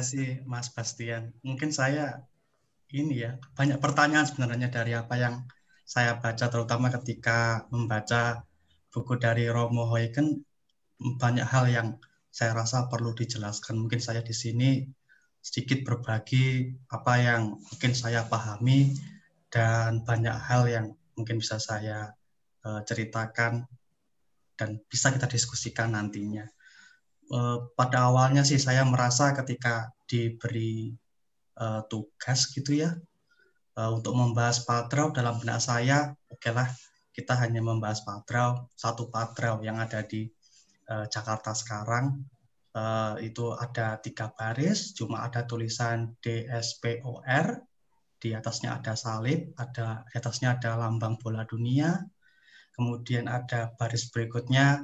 kasih Mas Bastian. Mungkin saya ini ya, banyak pertanyaan sebenarnya dari apa yang saya baca, terutama ketika membaca buku dari Romo Hoiken banyak hal yang saya rasa perlu dijelaskan. Mungkin saya di sini sedikit berbagi apa yang mungkin saya pahami dan banyak hal yang mungkin bisa saya eh, ceritakan dan bisa kita diskusikan nantinya. Eh, pada awalnya sih saya merasa ketika diberi uh, tugas gitu ya uh, untuk membahas patrau dalam benak saya oke okay lah kita hanya membahas patrau satu patrau yang ada di uh, Jakarta sekarang uh, itu ada tiga baris, cuma ada tulisan DSPOR, di atasnya ada salib, ada di atasnya ada lambang bola dunia, kemudian ada baris berikutnya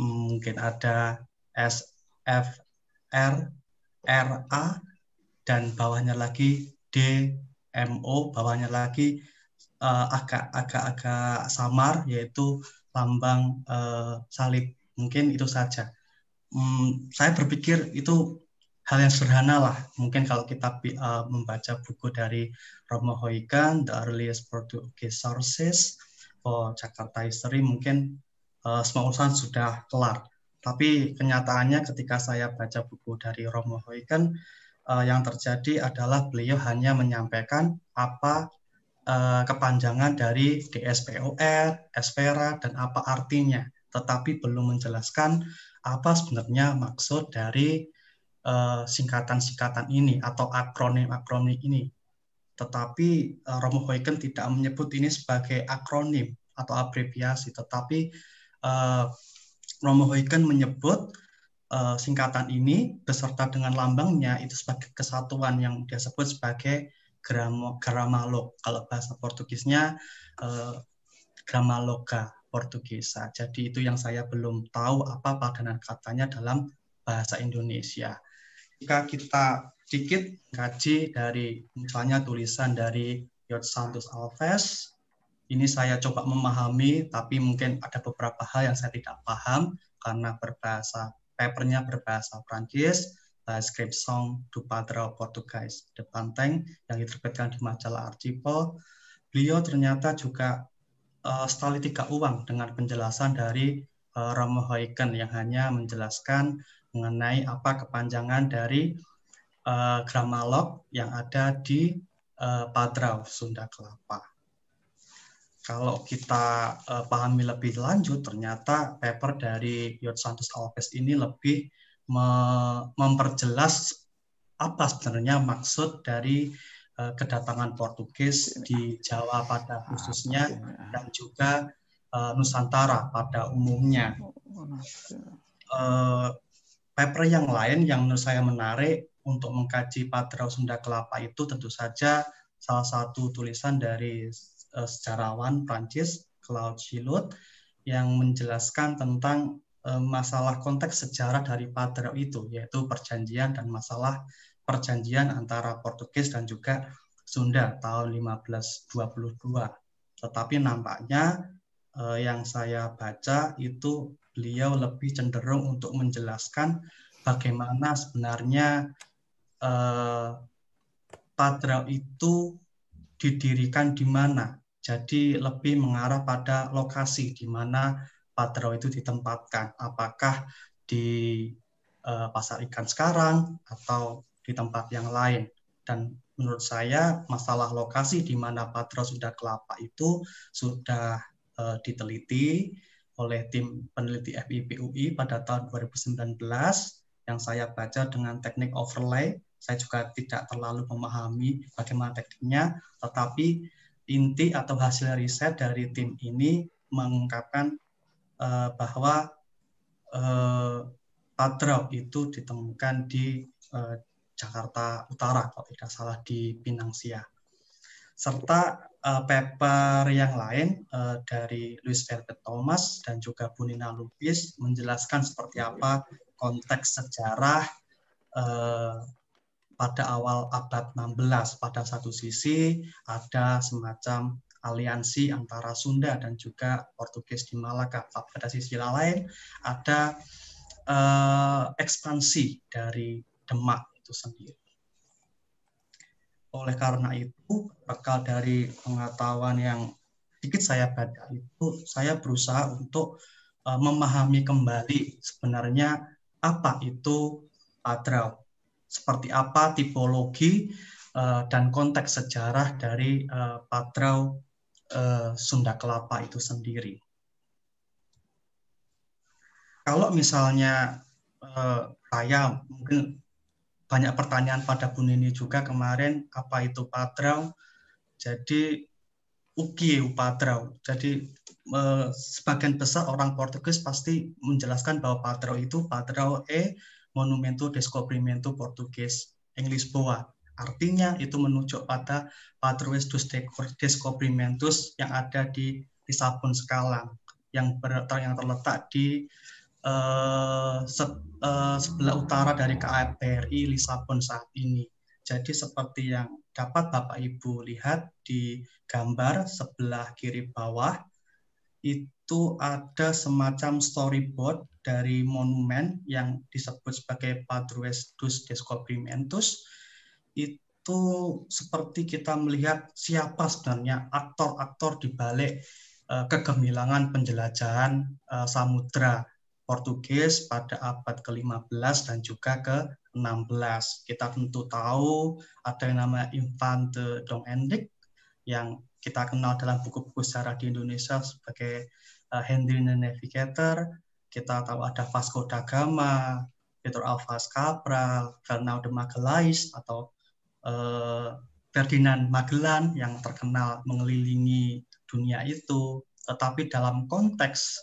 mm, mungkin ada SFR, RA, dan bawahnya lagi DMO, bawahnya lagi agak-agak e, samar, yaitu lambang uh, salib. Mungkin itu saja. Hmm, saya berpikir itu hal yang sederhana lah. Mungkin kalau kita uh, membaca buku dari Romo Hoikan, The Earliest Portuguese Sources Jakarta History, mungkin uh, semua urusan sudah kelar. Tapi kenyataannya ketika saya baca buku dari Romo Hoiken, uh, eh, yang terjadi adalah beliau hanya menyampaikan apa uh, kepanjangan dari DSPOR, SPERA, dan apa artinya. Tetapi belum menjelaskan apa sebenarnya maksud dari eh, singkatan-singkatan ini atau akronim-akronim ini. Tetapi uh, Romo Hoiken tidak menyebut ini sebagai akronim atau abreviasi, tetapi Romo Huygen menyebut uh, singkatan ini beserta dengan lambangnya itu sebagai kesatuan yang dia sebut sebagai gramalog. Kalau bahasa Portugisnya eh, gramaloga Portugisa. Jadi itu yang saya belum tahu apa padanan katanya dalam bahasa Indonesia. Jika kita sedikit kaji dari misalnya tulisan dari Yod Santos Alves ini saya coba memahami, tapi mungkin ada beberapa hal yang saya tidak paham karena berbahasa papernya berbahasa Prancis, uh, eh, script song du Padre Portugais, The Panteng, yang diterbitkan di majalah Archipel. Beliau ternyata juga uh, setali tiga uang dengan penjelasan dari uh, Romo Hoeken yang hanya menjelaskan mengenai apa kepanjangan dari uh, gramalog yang ada di uh, Padrau, Sunda Kelapa kalau kita uh, pahami lebih lanjut, ternyata paper dari Yod Santos Alves ini lebih me memperjelas apa sebenarnya maksud dari uh, kedatangan Portugis di Jawa pada ah, khususnya ah. dan juga uh, Nusantara pada umumnya. Uh, paper yang lain yang menurut saya menarik untuk mengkaji Padrao Sunda Kelapa itu tentu saja salah satu tulisan dari uh, sejarawan Prancis Claude Gillot yang menjelaskan tentang eh, masalah konteks sejarah dari Padre itu yaitu perjanjian dan masalah perjanjian antara Portugis dan juga Sunda tahun 1522. Tetapi nampaknya eh, yang saya baca itu beliau lebih cenderung untuk menjelaskan bagaimana sebenarnya eh, Padrao itu didirikan di mana jadi lebih mengarah pada lokasi di mana patro itu ditempatkan. Apakah di uh, pasar ikan sekarang atau di tempat yang lain. Dan menurut saya masalah lokasi di mana patro sudah kelapa itu sudah uh, diteliti oleh tim peneliti FIPUI pada tahun 2019 yang saya baca dengan teknik overlay. Saya juga tidak terlalu memahami bagaimana tekniknya, tetapi inti atau hasil riset dari tim ini mengungkapkan uh, bahwa uh, itu ditemukan di uh, Jakarta Utara kalau tidak salah di Pinang Serta uh, paper yang lain uh, dari Luis Herbert Thomas dan juga Bunina Lupis menjelaskan seperti apa konteks sejarah pada awal abad 16 pada satu sisi ada semacam aliansi antara Sunda dan juga Portugis di Malaka. Pada sisi lain ada eh, ekspansi dari Demak itu sendiri. Oleh karena itu, bekal dari pengetahuan yang sedikit saya baca itu, saya berusaha untuk eh, memahami kembali sebenarnya apa itu padrau seperti apa tipologi uh, dan konteks sejarah dari uh, patrau uh, Sunda Kelapa itu sendiri. Kalau misalnya uh, saya mungkin banyak pertanyaan pada Bu Nini juga kemarin apa itu patrau? Jadi Uki patrau. Jadi sebagian besar orang Portugis pasti menjelaskan bahwa patrau itu patrau e Monumento Descobrimento Portugues, English Lisboa. Artinya itu menunjuk pada Patrus dos Descobrimentos yang ada di Lisabon sekarang, yang, ber, yang terletak di uh, se, uh, sebelah utara dari KAPRI Lisabon saat ini. Jadi seperti yang dapat Bapak Ibu lihat di gambar sebelah kiri bawah, itu ada semacam storyboard dari monumen yang disebut sebagai Padres dus Descubrimentus itu seperti kita melihat siapa sebenarnya aktor-aktor di balik eh, kegemilangan penjelajahan eh, samudra Portugis pada abad ke-15 dan juga ke-16. Kita tentu tahu ada yang namanya Infante Dom Endik yang kita kenal dalam buku-buku sejarah di Indonesia sebagai uh, Henry the Navigator, kita tahu ada Vasco da Gama, Peter Alvas Cabral, Fernando de Magalhães atau eh, Ferdinand Magellan yang terkenal mengelilingi dunia itu. Tetapi dalam konteks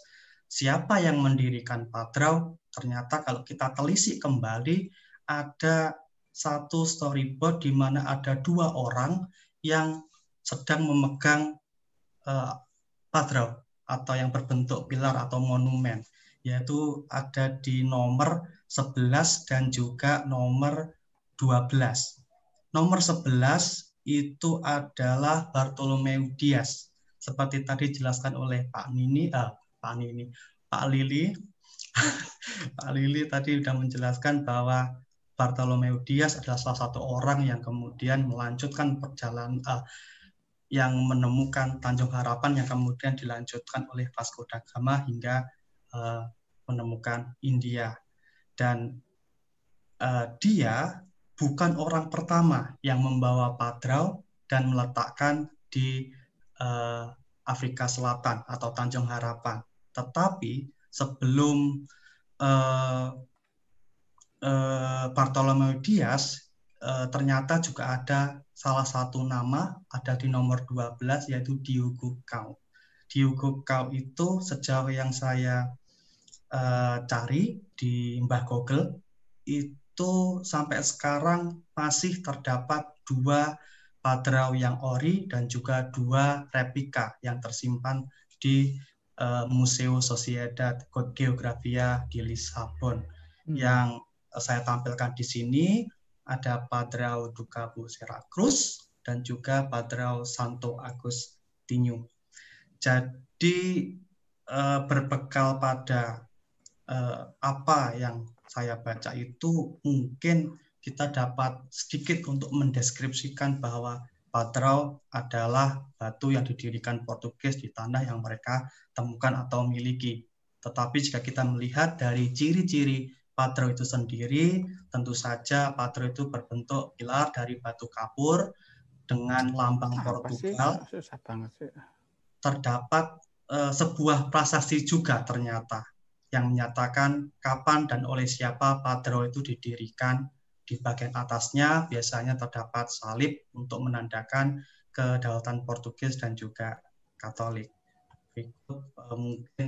siapa yang mendirikan Padrau, ternyata kalau kita telisik kembali ada satu storyboard di mana ada dua orang yang sedang memegang uh, atau yang berbentuk pilar atau monumen yaitu ada di nomor 11 dan juga nomor 12. Nomor 11 itu adalah Bartolomeu Dias seperti tadi dijelaskan oleh Pak Nini eh, Pak Nini Pak Lili Pak Lili tadi sudah menjelaskan bahwa Bartolomeu Dias adalah salah satu orang yang kemudian melanjutkan perjalanan uh, yang menemukan Tanjung Harapan yang kemudian dilanjutkan oleh Vasco da Gama hingga uh, menemukan India. Dan uh, dia bukan orang pertama yang membawa padrau dan meletakkan di uh, Afrika Selatan atau Tanjung Harapan. Tetapi sebelum uh, uh, Bartolomeu Dias Eh, ternyata juga ada salah satu nama ada di nomor 12 yaitu Diogo Kau. Diogo Kau itu sejauh yang saya uh, cari di Mbah Google itu sampai sekarang masih terdapat dua padrau yang ori dan juga dua replika yang tersimpan di uh, Museo Sociedad Geografia di Lisabon hmm. yang saya tampilkan di sini ada Padrao Ducabo Seracruz dan juga Padrao Santo Agus Agustinho. Jadi eh, berbekal pada eh, apa yang saya baca itu mungkin kita dapat sedikit untuk mendeskripsikan bahwa Patrao adalah batu yang didirikan Portugis di tanah yang mereka temukan atau miliki. Tetapi jika kita melihat dari ciri-ciri patro itu sendiri tentu saja patro itu berbentuk pilar dari batu kapur dengan lambang Apa Portugal. banget sih. Terdapat uh, sebuah prasasti juga ternyata yang menyatakan kapan dan oleh siapa patro itu didirikan. Di bagian atasnya biasanya terdapat salib untuk menandakan kedaulatan Portugis dan juga Katolik. Berikut eh, mungkin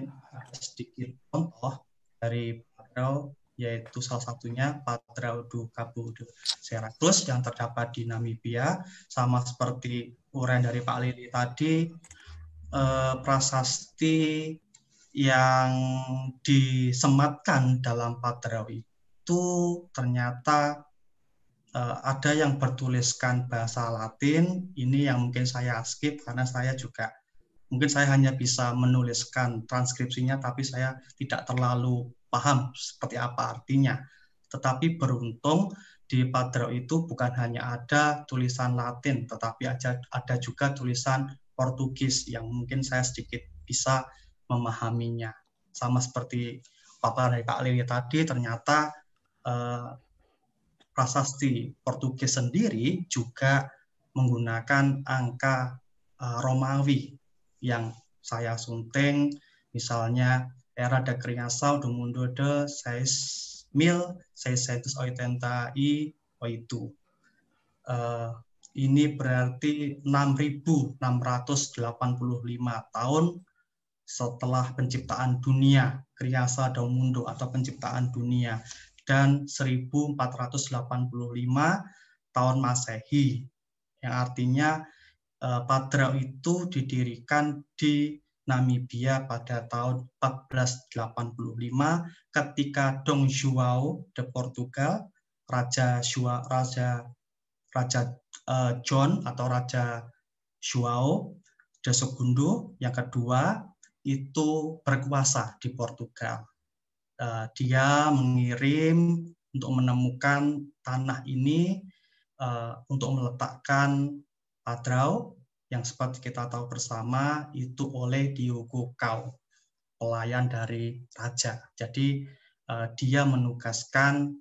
sedikit contoh dari patro yaitu salah satunya Patraudu Kabu Seraklus yang terdapat di Namibia, sama seperti uraian dari Pak Lili tadi, eh, prasasti yang disematkan dalam Patra itu ternyata eh, ada yang bertuliskan bahasa Latin, ini yang mungkin saya skip karena saya juga mungkin saya hanya bisa menuliskan transkripsinya, tapi saya tidak terlalu paham seperti apa artinya. Tetapi beruntung di Padro itu bukan hanya ada tulisan Latin, tetapi ada juga tulisan Portugis yang mungkin saya sedikit bisa memahaminya. Sama seperti paparan dari Kak Lili tadi, ternyata eh, prasasti Portugis sendiri juga menggunakan angka eh, Romawi yang saya sunting, misalnya era de criação do mundo de oitenta i oitu. Eh, ini berarti 6.685 tahun setelah penciptaan dunia, kriasa do mundo atau penciptaan dunia, dan 1485 tahun Masehi, yang artinya eh, Padra itu didirikan di Namibia pada tahun 1485 ketika Dong João de Portugal, Raja Shua, Raja Raja uh, John atau Raja João de Segundo yang kedua itu berkuasa di Portugal. Uh, dia mengirim untuk menemukan tanah ini uh, untuk meletakkan padrau yang sempat kita tahu bersama itu oleh Diogo Kau, pelayan dari raja. Jadi uh, dia menugaskan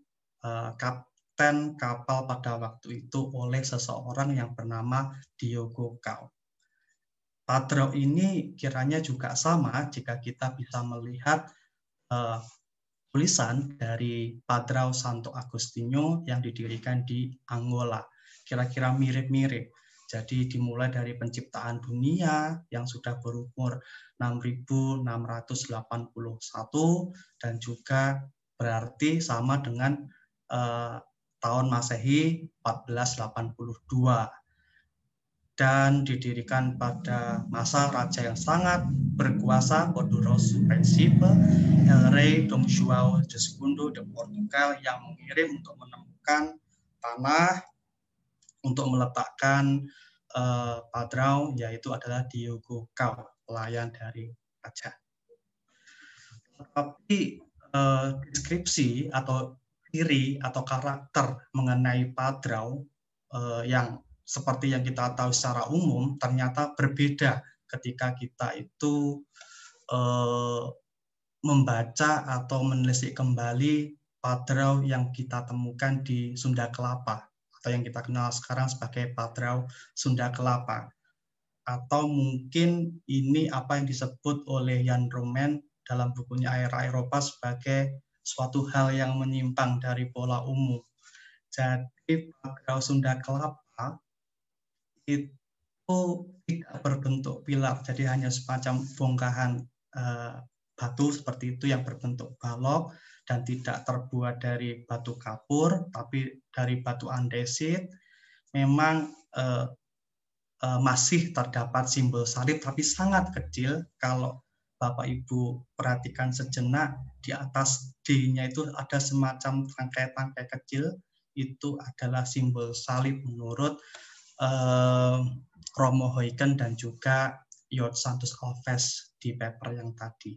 uh, kapten kapal pada waktu itu oleh seseorang yang bernama Diogo Kau. Patro ini kiranya juga sama jika kita bisa melihat uh, tulisan dari Padrao Santo Agostinho yang didirikan di Angola. Kira-kira mirip-mirip jadi dimulai dari penciptaan dunia yang sudah berumur 6681 dan juga berarti sama dengan eh, tahun Masehi 1482 dan didirikan pada masa raja yang sangat berkuasa Bodoros Principe El Rey Dom João II de Portugal yang mengirim untuk menemukan tanah untuk meletakkan uh, padrau yaitu adalah Diogo Kau, pelayan dari raja. Tapi uh, eh, deskripsi atau ciri atau karakter mengenai padrau uh, yang seperti yang kita tahu secara umum ternyata berbeda ketika kita itu uh, membaca atau menelisik kembali padrau yang kita temukan di Sunda Kelapa atau yang kita kenal sekarang sebagai patrau Sunda Kelapa. Atau mungkin ini apa yang disebut oleh Jan Roman dalam bukunya Aera Eropa sebagai suatu hal yang menyimpang dari pola umum. Jadi patrau Sunda Kelapa itu tidak berbentuk pilar, jadi hanya semacam bongkahan eh, batu seperti itu yang berbentuk balok, dan tidak terbuat dari batu kapur, tapi dari batu andesit, memang eh, eh, masih terdapat simbol salib, tapi sangat kecil. Kalau Bapak Ibu perhatikan sejenak, di atas D-nya itu ada semacam tangkai-tangkai kecil, itu adalah simbol salib menurut eh, Romo Hoiken dan juga Yod Santos Alves di paper yang tadi.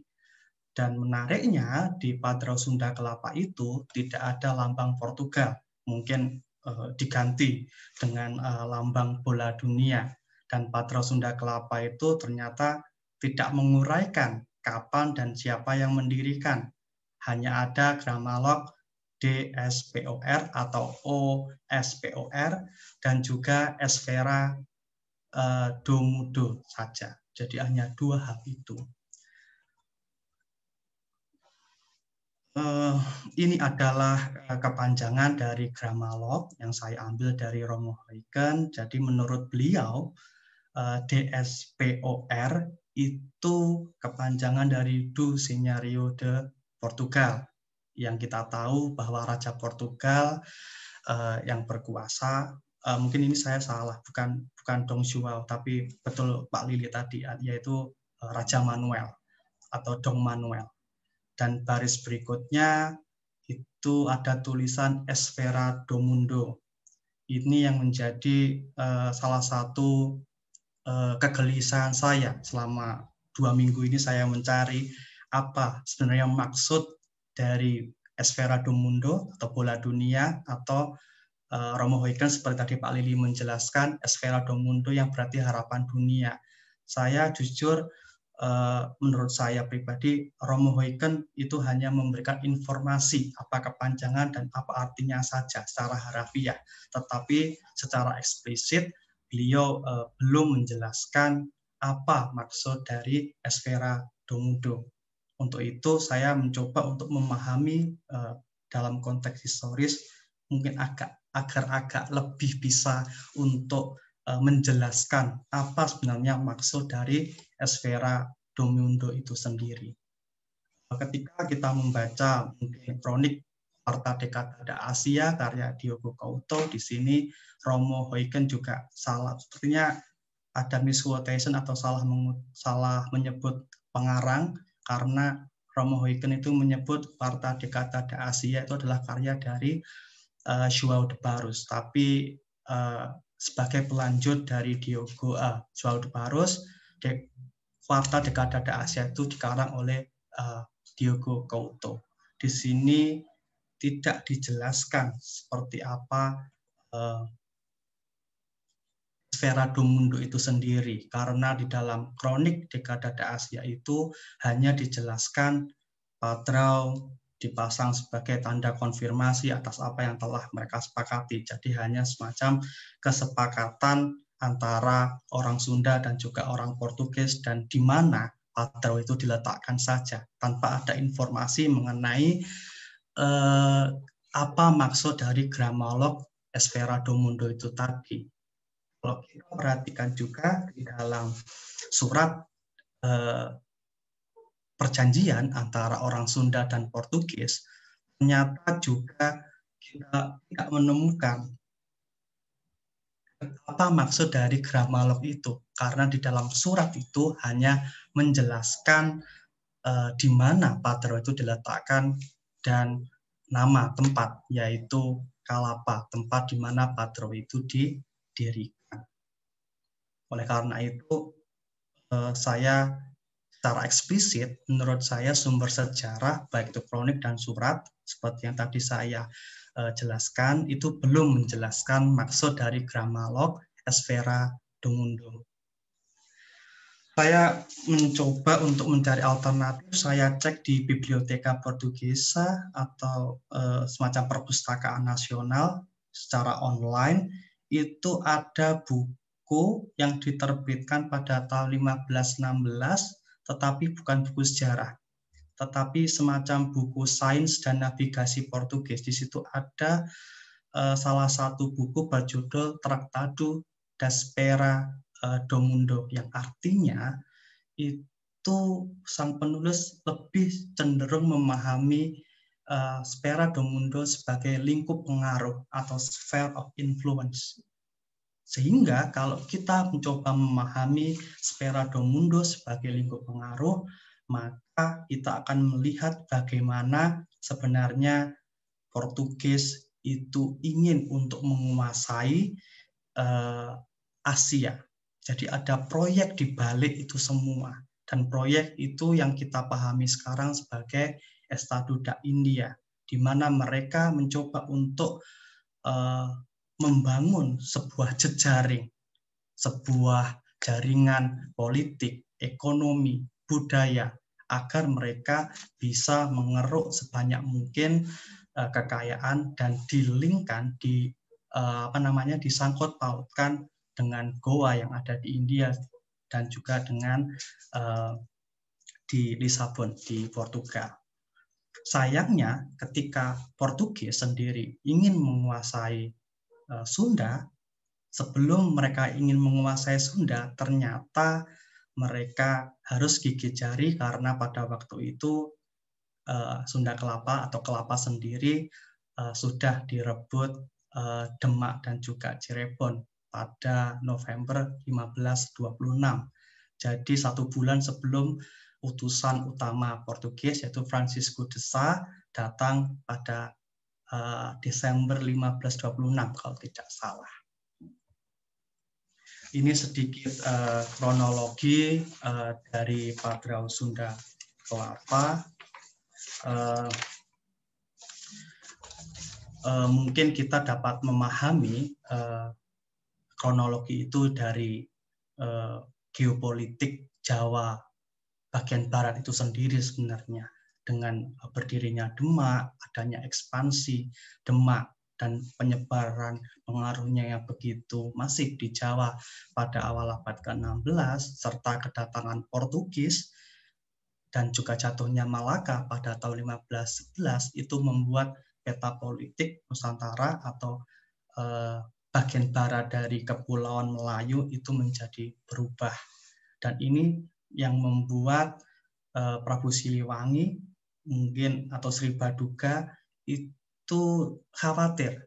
Dan menariknya di Padro Sunda Kelapa itu tidak ada lambang Portugal. Mungkin eh, diganti dengan eh, lambang bola dunia. Dan Padro Sunda Kelapa itu ternyata tidak menguraikan kapan dan siapa yang mendirikan. Hanya ada gramalog DSPOR atau OSPOR dan juga Esfera eh, Domudo saja. Jadi hanya dua hal itu. Eh, ini adalah eh, kepanjangan dari gramalog yang saya ambil dari Romo Heiken. Jadi menurut beliau uh, eh, DSPOR itu kepanjangan dari Do Senario de Portugal yang kita tahu bahwa Raja Portugal yang berkuasa mungkin ini saya salah bukan bukan Dong Jual tapi betul Pak Lili tadi yaitu Raja Manuel atau Dong Manuel dan baris berikutnya itu ada tulisan Esfera Domundo. Ini yang menjadi uh, salah satu uh, kegelisahan saya selama dua minggu ini saya mencari apa sebenarnya maksud dari Esfera Domundo atau bola dunia atau uh, Romo Huygens seperti tadi Pak Lili menjelaskan Esfera Domundo yang berarti harapan dunia. Saya jujur Eh, menurut saya pribadi Romo Hoeken itu hanya memberikan informasi apa kepanjangan dan apa artinya saja secara harafiah, tetapi secara eksplisit beliau eh, belum menjelaskan apa maksud dari esfera Domudo. Untuk itu saya mencoba untuk memahami eh, dalam konteks historis mungkin agak agar agak lebih bisa untuk Eh, menjelaskan apa sebenarnya maksud dari esfera Domiundo itu sendiri. Ketika kita membaca mungkin kronik Harta Dekada Asia karya Diogo Couto di sini Romo Hoiken juga salah sepertinya ada misquotation atau salah salah menyebut pengarang karena Romo Hoiken itu menyebut Harta Dekada Asia itu adalah karya dari uh, eh, Joao de Barus tapi uh, sebagai pelanjut dari Diogo A. João de Paros, de, Quarta Asia itu dikarang oleh uh, Diogo Couto. Di sini tidak dijelaskan seperti apa uh, sfera Domundo itu sendiri karena di dalam kronik Dekadada Asia itu hanya dijelaskan Patrao dipasang sebagai tanda konfirmasi atas apa yang telah mereka sepakati. Jadi hanya semacam kesepakatan antara orang Sunda dan juga orang Portugis dan di mana patro itu diletakkan saja tanpa ada informasi mengenai eh, apa maksud dari gramolog Esperado Mundo itu tadi. Kalau kita perhatikan juga di dalam surat eh, perjanjian antara orang Sunda dan Portugis, ternyata juga kita tidak menemukan apa maksud dari gramalog itu karena di dalam surat itu hanya menjelaskan uh, di mana patro itu diletakkan dan nama tempat yaitu Kalapa tempat di mana patro itu didirikan. Oleh karena itu eh, saya secara eksplisit menurut saya sumber sejarah baik itu kronik dan surat seperti yang tadi saya eh, jelaskan itu belum menjelaskan maksud dari gramalog Esfera Dumundum. Saya mencoba untuk mencari alternatif, saya cek di Biblioteka Portugisa atau eh, semacam perpustakaan nasional secara online, itu ada buku yang diterbitkan pada tahun 1516 tetapi bukan buku sejarah, tetapi semacam buku sains dan navigasi Portugis. Di situ ada eh, salah satu buku berjudul Tractado das Pera eh, yang artinya itu sang penulis lebih cenderung memahami eh, spera Domundo sebagai lingkup pengaruh atau sphere of influence sehingga kalau kita mencoba memahami spera domundo sebagai lingkup pengaruh, maka kita akan melihat bagaimana sebenarnya Portugis itu ingin untuk menguasai uh, Asia. Jadi ada proyek di balik itu semua. Dan proyek itu yang kita pahami sekarang sebagai Estado da India, di mana mereka mencoba untuk uh, membangun sebuah jejaring, sebuah jaringan politik, ekonomi, budaya, agar mereka bisa mengeruk sebanyak mungkin eh, kekayaan dan dilingkan di eh, apa namanya disangkut pautkan dengan Goa yang ada di India dan juga dengan eh, di Lisbon di Portugal. Sayangnya ketika Portugis sendiri ingin menguasai Eh, Sunda, sebelum mereka ingin menguasai Sunda, ternyata mereka harus gigit jari karena pada waktu itu eh, Sunda Kelapa atau Kelapa sendiri eh, sudah direbut Demak dan juga Cirebon pada November 1526. Jadi satu bulan sebelum utusan utama Portugis yaitu Francisco de Sá datang pada Eh, Desember 1526 kalau tidak salah. Ini sedikit eh, kronologi eh, dari Padrao Sunda Kelapa. Uh, mungkin kita dapat memahami kronologi itu dari geopolitik Jawa bagian barat itu sendiri sebenarnya dengan e, berdirinya Demak, adanya ekspansi Demak dan penyebaran pengaruhnya yang begitu masif di Jawa pada awal abad ke-16 serta kedatangan Portugis dan juga jatuhnya Malaka pada tahun 1511 itu membuat peta politik Nusantara atau eh, bagian barat dari kepulauan Melayu itu menjadi berubah dan ini yang membuat e, Prabu Siliwangi mungkin atau Sri Baduga itu khawatir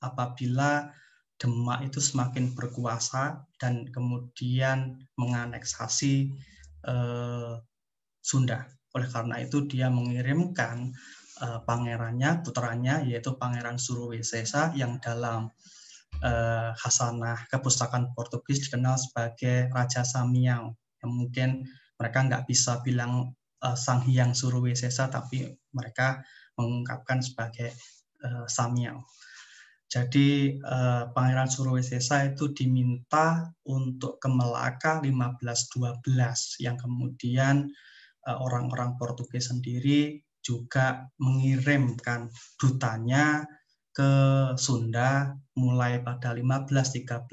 apabila Demak itu semakin berkuasa dan kemudian menganeksasi eh, Sunda. Oleh karena itu dia mengirimkan eh, pangerannya, putranya yaitu Pangeran Suruwisesa yang dalam eh, khasanah kepustakaan Portugis dikenal sebagai Raja Samiang. Yang mungkin mereka nggak bisa bilang uh, Sang Hyang Suruwesesa, tapi mereka mengungkapkan sebagai uh, eh, Samyang. Jadi uh, Pangeran Suruwesesa itu diminta untuk ke Melaka 1512 yang kemudian orang-orang uh, Portugis sendiri juga mengirimkan dutanya ke Sunda mulai pada 1513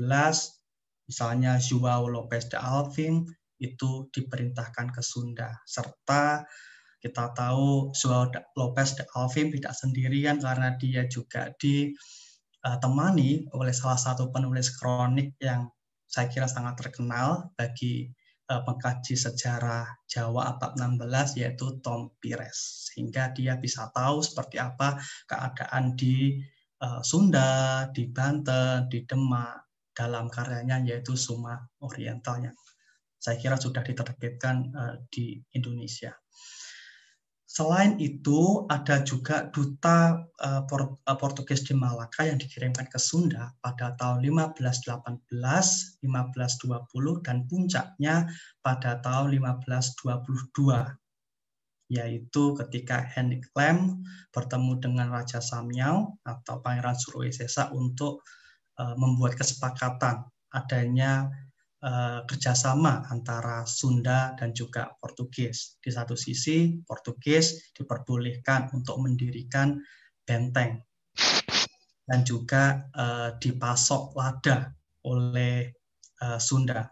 misalnya Joao Lopez de Alvim itu diperintahkan ke Sunda serta kita tahu Joao Lopez de Alvim tidak sendirian karena dia juga ditemani oleh salah satu penulis kronik yang saya kira sangat terkenal bagi eh, pengkaji sejarah Jawa abad 16 yaitu Tom Pires sehingga dia bisa tahu seperti apa keadaan di eh, Sunda, di Banten, di Demak dalam karyanya yaitu Suma Oriental yang saya kira sudah diterbitkan eh, di Indonesia. Selain itu, ada juga duta eh, eh, Portugis di Malaka yang dikirimkan ke Sunda pada tahun 1518, 1520, dan puncaknya pada tahun 1522, yaitu ketika Henrik Lem bertemu dengan Raja Samyau atau Pangeran Surawisesa untuk membuat kesepakatan adanya Eh, kerjasama antara Sunda dan juga Portugis. Di satu sisi, Portugis diperbolehkan untuk mendirikan benteng dan juga eh, dipasok lada oleh eh, Sunda.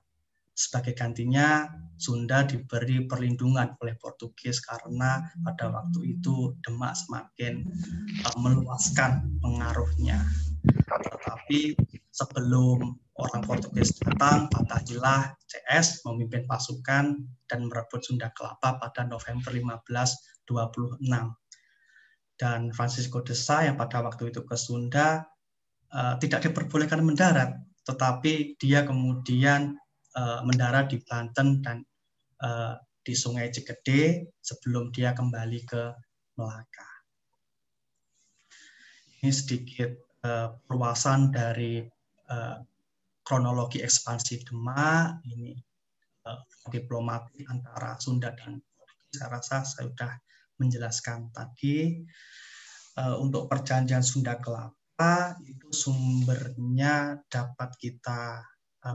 Sebagai gantinya, Sunda diberi perlindungan oleh Portugis karena pada waktu itu Demak semakin eh, meluaskan pengaruhnya. Tetapi sebelum orang Portugis datang, Patah Jelah CS memimpin pasukan dan merebut Sunda Kelapa pada November 1526. Dan Francisco de Sa yang pada waktu itu ke Sunda uh, tidak diperbolehkan mendarat, tetapi dia kemudian uh, mendarat di Banten dan uh, di Sungai Cikede sebelum dia kembali ke Melaka. Ini sedikit perluasan dari Eh, kronologi ekspansi Demak ini uh, eh, diplomasi antara Sunda dan Portugis saya rasa saya sudah menjelaskan tadi eh, untuk perjanjian Sunda Kelapa itu sumbernya dapat kita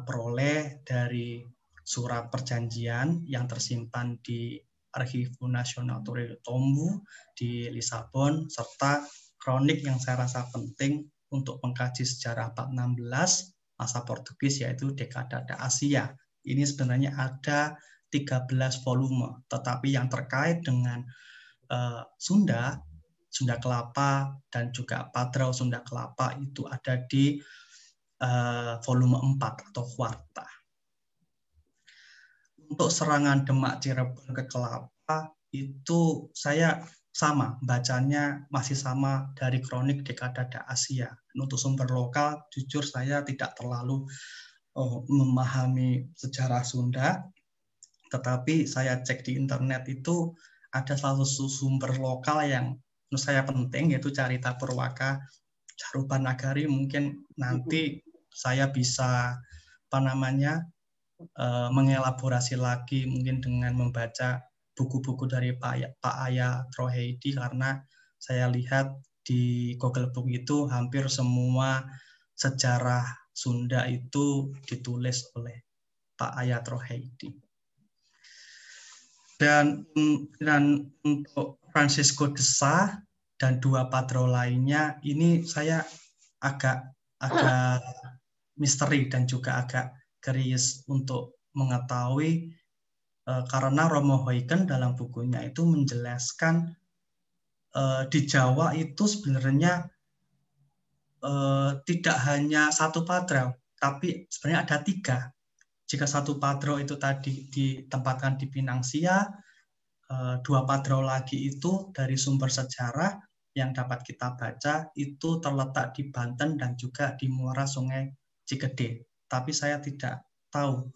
peroleh dari surat perjanjian yang tersimpan di Arkivu Nasional Torre Tombu di Lisabon serta kronik yang saya rasa penting untuk mengkaji sejarah abad masa Portugis yaitu Dekadada Asia. Ini sebenarnya ada 13 volume, tetapi yang terkait dengan uh, Sunda, Sunda Kelapa dan juga Patrau Sunda Kelapa itu ada di uh, volume 4 atau kuarta Untuk serangan Demak Cirebon ke Kelapa itu saya sama, bacanya masih sama dari kronik da Asia. Untuk sumber lokal, jujur saya tidak terlalu oh, memahami sejarah Sunda, tetapi saya cek di internet itu ada salah satu sumber lokal yang menurut saya penting, yaitu Carita Purwaka Caruban Nagari. Mungkin nanti mm-hmm. saya bisa apa namanya eh, mengelaborasi lagi mungkin dengan membaca buku-buku dari Pak, Pak ayah Troheidi karena saya lihat di Google Book itu hampir semua sejarah Sunda itu ditulis oleh Pak ayah Troheidi. Dan, dan untuk Francisco Desa dan dua patro lainnya ini saya agak agak misteri dan juga agak keris untuk mengetahui Eh, karena Romo Hoiken dalam bukunya itu menjelaskan eh, di Jawa itu sebenarnya eh, tidak hanya satu patro, tapi sebenarnya ada tiga. Jika satu patro itu tadi ditempatkan di Pinang dua patro lagi itu dari sumber sejarah yang dapat kita baca itu terletak di Banten dan juga di muara Sungai Cigede. Tapi saya tidak tahu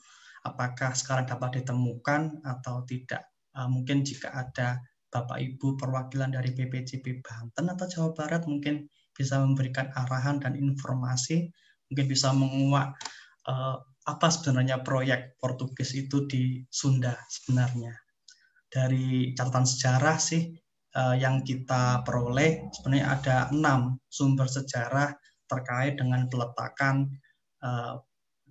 apakah sekarang dapat ditemukan atau tidak. Ah, mungkin jika ada Bapak Ibu perwakilan dari PPCP Banten atau Jawa Barat mungkin bisa memberikan arahan dan informasi, mungkin bisa menguak eh, apa sebenarnya proyek Portugis itu di Sunda sebenarnya. Dari catatan sejarah sih eh, yang kita peroleh sebenarnya ada enam sumber sejarah terkait dengan peletakan eh,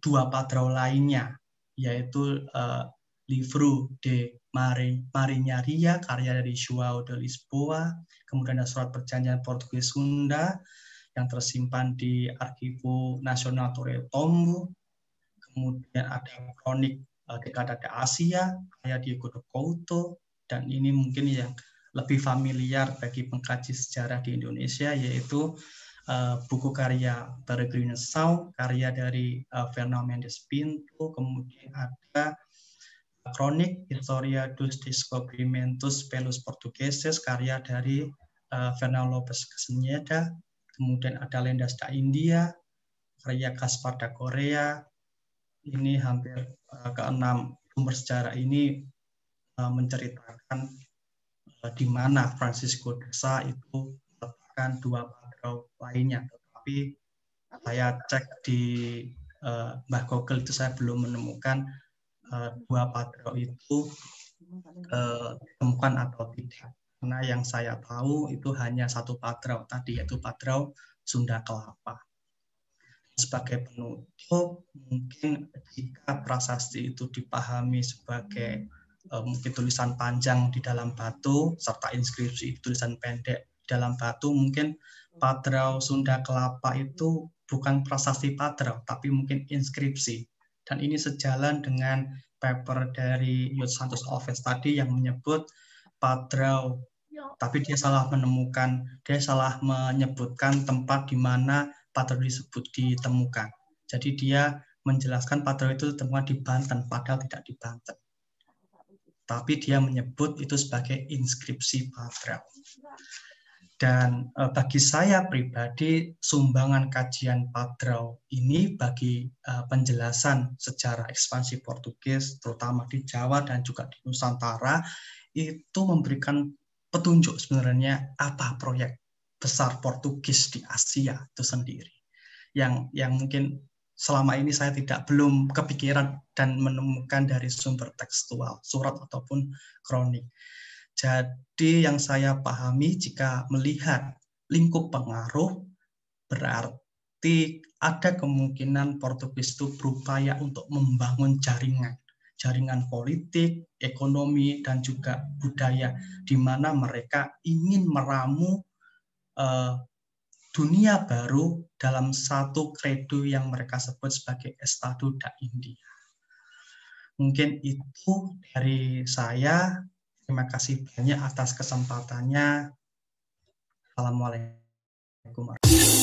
dua padrau lainnya yaitu uh, eh, Livro de Mari, Marinharia, karya dari João de Lisboa, kemudian ada surat perjanjian Portugis Sunda yang tersimpan di Arkivo Nasional Torre Tombo, kemudian ada kronik uh, eh, dekade Asia, karya Diego de Couto, dan ini mungkin yang lebih familiar bagi pengkaji sejarah di Indonesia, yaitu Eh, buku karya Peregrine Sau, karya dari uh, eh, Fernando Mendes Pinto, kemudian ada eh, Kronik Historia dos Descobrimentos Pelos Portugueses, karya dari uh, Fernando Lopes kemudian ada Lendas da India, karya Kaspar da Korea, ini hampir uh, keenam sumber sejarah ini uh, menceritakan uh, di mana Francisco de Desa itu letakkan dua atau lainnya. tapi saya cek di uh, Mbah Google itu saya belum menemukan uh, dua patro itu eh, ditemukan uh, atau tidak. Karena yang saya tahu itu hanya satu patro tadi, yaitu patro Sunda Kelapa. Sebagai penutup, mungkin jika prasasti itu dipahami sebagai mungkin tulisan panjang di dalam batu, serta inskripsi tulisan pendek di dalam batu, mungkin Padrao Sunda Kelapa itu bukan prasasti Padrao, tapi mungkin inskripsi. Dan ini sejalan dengan paper dari Yud Santos Office tadi yang menyebut Padrao ya. tapi dia salah menemukan, dia salah menyebutkan tempat di mana Padrau disebut ditemukan. Jadi dia menjelaskan Padrau itu ditemukan di Banten, padahal tidak di Banten. Tapi dia menyebut itu sebagai inskripsi Padrau. Ya. Dan eh, bagi saya pribadi, sumbangan kajian Padrao ini bagi eh, penjelasan secara ekspansi Portugis, terutama di Jawa dan juga di Nusantara, itu memberikan petunjuk sebenarnya apa proyek besar Portugis di Asia itu sendiri. Yang yang mungkin selama ini saya tidak belum kepikiran dan menemukan dari sumber tekstual, surat ataupun kronik. Jadi yang saya pahami jika melihat lingkup pengaruh berarti ada kemungkinan Portugis itu berupaya untuk membangun jaringan, jaringan politik, ekonomi dan juga budaya di mana mereka ingin meramu eh, dunia baru dalam satu kredo yang mereka sebut sebagai Estado da India. Mungkin itu dari saya Terima kasih banyak atas kesempatannya. Assalamualaikum warahmatullahi wabarakatuh.